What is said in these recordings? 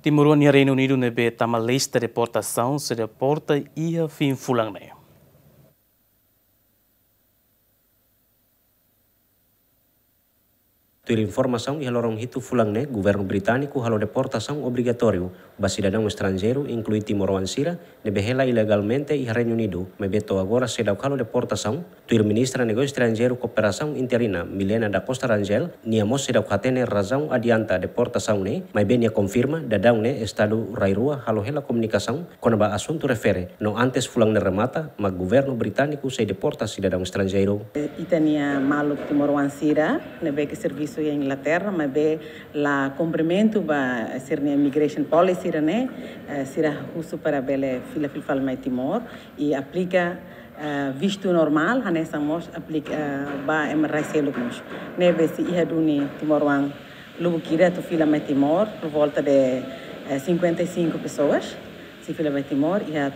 timor Reino unido nebe tama lista de deportação se deporta ia fim fulangne. Tuil informação e itu hitu ne, governo Britaniku halo deportação obrigatório, basi dadang estrangeiro, inklui timor Wansira, nebehela behela ilegalmente i Reino Unido, mebeto agora sedau halou deportação, tuil ministra nego estrangeiro cooperação interina, Milena da Costa Rangel, niamos sedau hatene razão adianta deportasi ne, mas benia konfirma, dadang ne estado Rairua halo hela kona ba asunto refere, no antes ne remata, ma governo Britaniku se deporta cidadão estrangeiro. Itania Maluk timor Wansira, nebe servis e Inglaterra, mas be la cumprimento ser sirne immigration policy né, será justo para bele fila fila mais Timor e aplica Uh, visto normal eh, a nessa mos aplica uh, ba em raiselo mos ne be si iha duni timorwan lubu kira tu fila me timor por volta de uh, 55 pessoas Sul-Timor e a,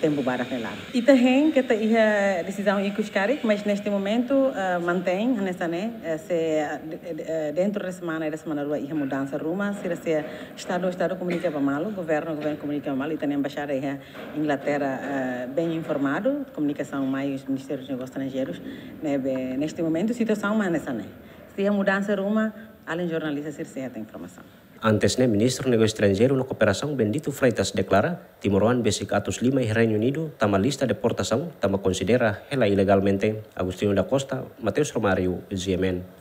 Tembo Barak E também que a decisão é cuscar, mas neste momento uh, eh, mantém, nessa, né, eh, se, eh, dentro da semana e da semana lua, a mudança ruma, se, o Estado, Estado comunicava mal, o governo, o governo comunicava mal, e também a embaixada Inglaterra bem informado, comunicação mais Ministério dos Negócios Estrangeiros, neste momento, a situação é nessa, né? Se a mudança ruma, além jornalista, se a informação. Antes ne ministro nego estrangeiro na cooperação Bendito Freitas declara Timoruan Besik atus lima e Reino Unido tama lista deportação tama considera ela ilegalmente. Agostinho da Costa, Mateus Romário, GMN.